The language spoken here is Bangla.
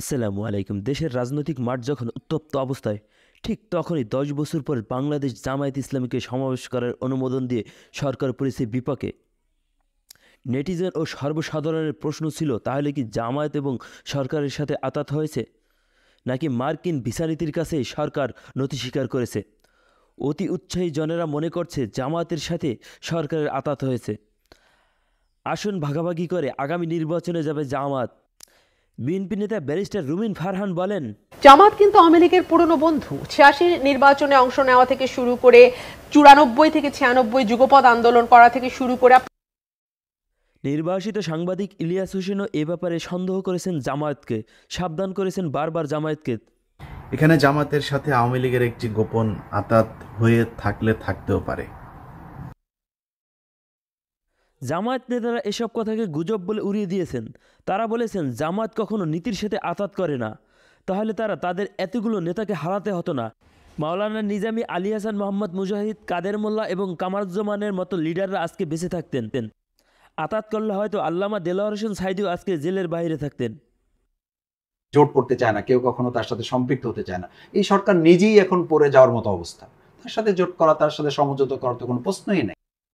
আসসালামু আলাইকুম দেশের রাজনৈতিক মাঠ যখন উত্তপ্ত অবস্থায় ঠিক তখনই দশ বছর পর বাংলাদেশ জামায়াত ইসলামীকে সমাবেশ করার অনুমোদন দিয়ে সরকার পরিস্থিতির বিপক্ষে নেটিজেন ও সর্বসাধারণের প্রশ্ন ছিল তাহলে কি জামায়াত এবং সরকারের সাথে আতাত হয়েছে নাকি মার্কিন ভিসানীতির কাছে সরকার নথি স্বীকার করেছে অতি উৎসাহী জনেরা মনে করছে জামায়াতের সাথে সরকারের আতাত হয়েছে আসন ভাগাভাগি করে আগামী নির্বাচনে যাবে জামাত বিএনপি নেতা ব্যারিস্টার রুমিন ফারহান বলেন জামাত কিন্তু আওয়ামী লীগের পুরনো বন্ধু ছিয়াশি নির্বাচনে অংশ নেওয়া থেকে শুরু করে চুরানব্বই থেকে ছিয়ানব্বই যুগপদ আন্দোলন করা থেকে শুরু করে নির্বাসিত সাংবাদিক ইলিয়াস হোসেনও এ ব্যাপারে সন্দেহ করেছেন জামায়াতকে সাবধান করেছেন বারবার জামায়াতকে এখানে জামাতের সাথে আওয়ামী লীগের একটি গোপন আতাত হয়ে থাকলে থাকতেও পারে জামায়াত নেতারা এসব কথাকে গুজব বলে উড়িয়ে দিয়েছেন তারা বলেছেন জামায়াত কখনো নীতির সাথে আতাত করে না তাহলে তারা তাদের এতগুলো নেতাকে হারাতে হতো না মাওলানা নিজামী আলী হাসান মোহাম্মদ মুজাহিদ কাদের মোল্লা এবং কামারুজ্জামানের মতো লিডাররা আজকে বেঁচে থাকতেন তেন আতাত করলে হয়তো আল্লামা দেলোয়ার হোসেন সাইদিও আজকে জেলের বাইরে থাকতেন জোট করতে চায় না কেউ কখনো তার সাথে সম্পৃক্ত হতে চায় না এই সরকার নিজেই এখন পড়ে যাওয়ার মতো অবস্থা তার সাথে জোট করা তার সাথে সমঝোতা করার তো কোনো প্রশ্নই নেই